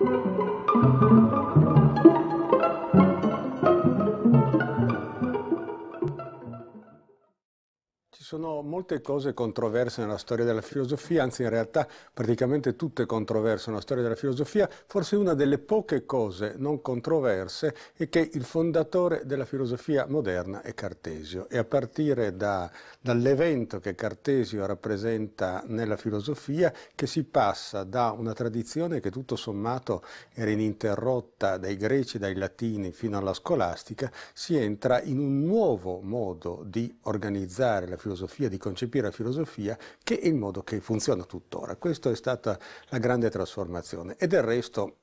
thank you sono molte cose controverse nella storia della filosofia, anzi in realtà praticamente tutte controverse nella storia della filosofia, forse una delle poche cose non controverse è che il fondatore della filosofia moderna è Cartesio e a partire da, dall'evento che Cartesio rappresenta nella filosofia che si passa da una tradizione che tutto sommato era ininterrotta dai greci, dai latini fino alla scolastica, si entra in un nuovo modo di organizzare la filosofia filosofia, di concepire la filosofia, che è il modo che funziona tuttora. Questa è stata la grande trasformazione. E del resto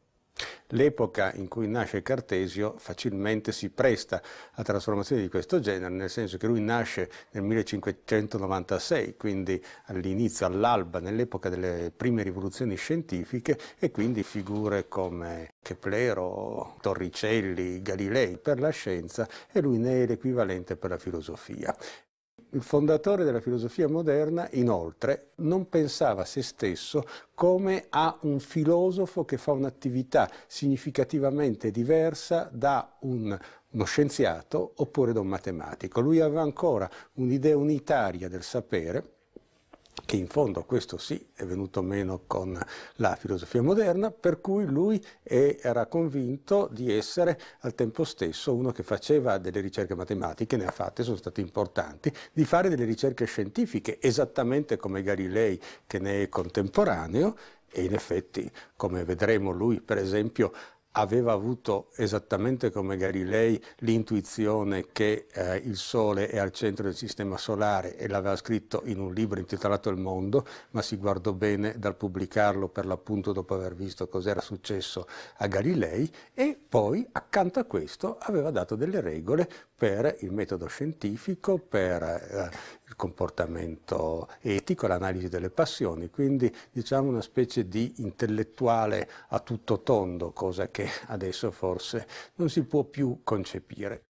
L'epoca in cui nasce Cartesio facilmente si presta a trasformazioni di questo genere, nel senso che lui nasce nel 1596, quindi all'inizio, all'alba, nell'epoca delle prime rivoluzioni scientifiche e quindi figure come Keplero, Torricelli, Galilei per la scienza e lui ne è l'equivalente per la filosofia. Il fondatore della filosofia moderna, inoltre, non pensava a se stesso come a un filosofo che fa un'attività significativamente diversa da un, uno scienziato oppure da un matematico. Lui aveva ancora un'idea unitaria del sapere che in fondo questo sì è venuto meno con la filosofia moderna, per cui lui era convinto di essere al tempo stesso uno che faceva delle ricerche matematiche, ne ha fatte, sono state importanti, di fare delle ricerche scientifiche, esattamente come Galilei che ne è contemporaneo, e in effetti, come vedremo lui per esempio aveva avuto esattamente come Galilei l'intuizione che eh, il Sole è al centro del Sistema Solare e l'aveva scritto in un libro intitolato Il Mondo, ma si guardò bene dal pubblicarlo per l'appunto dopo aver visto cos'era successo a Galilei e poi accanto a questo aveva dato delle regole per il metodo scientifico, per eh, il comportamento etico, l'analisi delle passioni, quindi diciamo una specie di intellettuale a tutto tondo, cosa che adesso forse non si può più concepire.